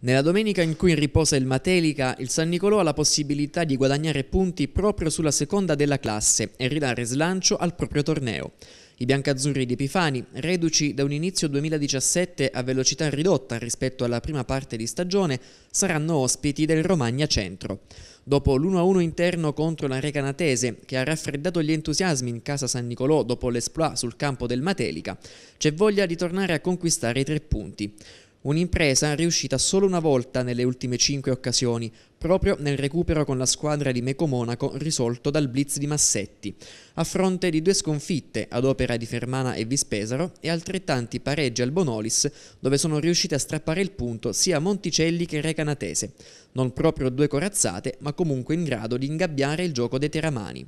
Nella domenica in cui riposa il Matelica, il San Nicolò ha la possibilità di guadagnare punti proprio sulla seconda della classe e ridare slancio al proprio torneo. I biancazzurri di Epifani, reduci da un inizio 2017 a velocità ridotta rispetto alla prima parte di stagione, saranno ospiti del Romagna Centro. Dopo l'1-1 interno contro la Recanatese, che ha raffreddato gli entusiasmi in casa San Nicolò dopo l'esploit sul campo del Matelica, c'è voglia di tornare a conquistare i tre punti. Un'impresa riuscita solo una volta nelle ultime cinque occasioni, proprio nel recupero con la squadra di Meco Monaco risolto dal blitz di Massetti, a fronte di due sconfitte ad opera di Fermana e Vispesaro e altrettanti pareggi al Bonolis, dove sono riusciti a strappare il punto sia Monticelli che Recanatese, non proprio due corazzate, ma comunque in grado di ingabbiare il gioco dei teramani.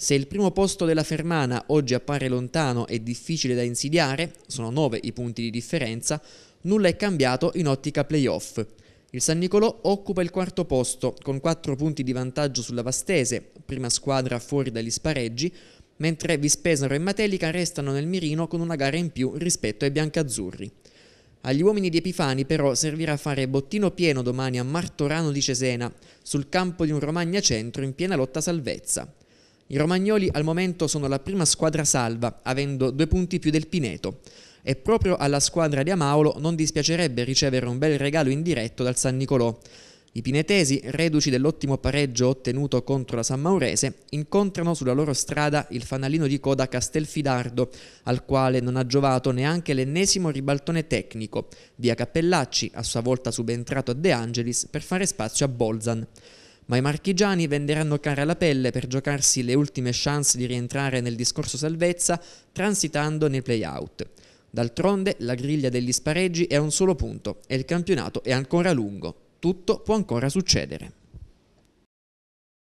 Se il primo posto della Fermana oggi appare lontano e difficile da insidiare, sono 9 i punti di differenza, nulla è cambiato in ottica playoff. Il San Nicolò occupa il quarto posto con 4 punti di vantaggio sulla Vastese, prima squadra fuori dagli spareggi, mentre Vispesaro e Matelica restano nel mirino con una gara in più rispetto ai biancazzurri. Agli uomini di Epifani però servirà fare bottino pieno domani a Martorano di Cesena, sul campo di un Romagna Centro in piena lotta salvezza. I romagnoli al momento sono la prima squadra salva, avendo due punti più del Pineto. E proprio alla squadra di Amaulo non dispiacerebbe ricevere un bel regalo indiretto dal San Nicolò. I pinetesi, reduci dell'ottimo pareggio ottenuto contro la San Maurese, incontrano sulla loro strada il fanalino di coda Castelfidardo, al quale non ha giovato neanche l'ennesimo ribaltone tecnico, via Cappellacci, a sua volta subentrato a De Angelis, per fare spazio a Bolzan ma i marchigiani venderanno cara la pelle per giocarsi le ultime chance di rientrare nel discorso salvezza transitando nei playout. D'altronde la griglia degli spareggi è a un solo punto e il campionato è ancora lungo. Tutto può ancora succedere.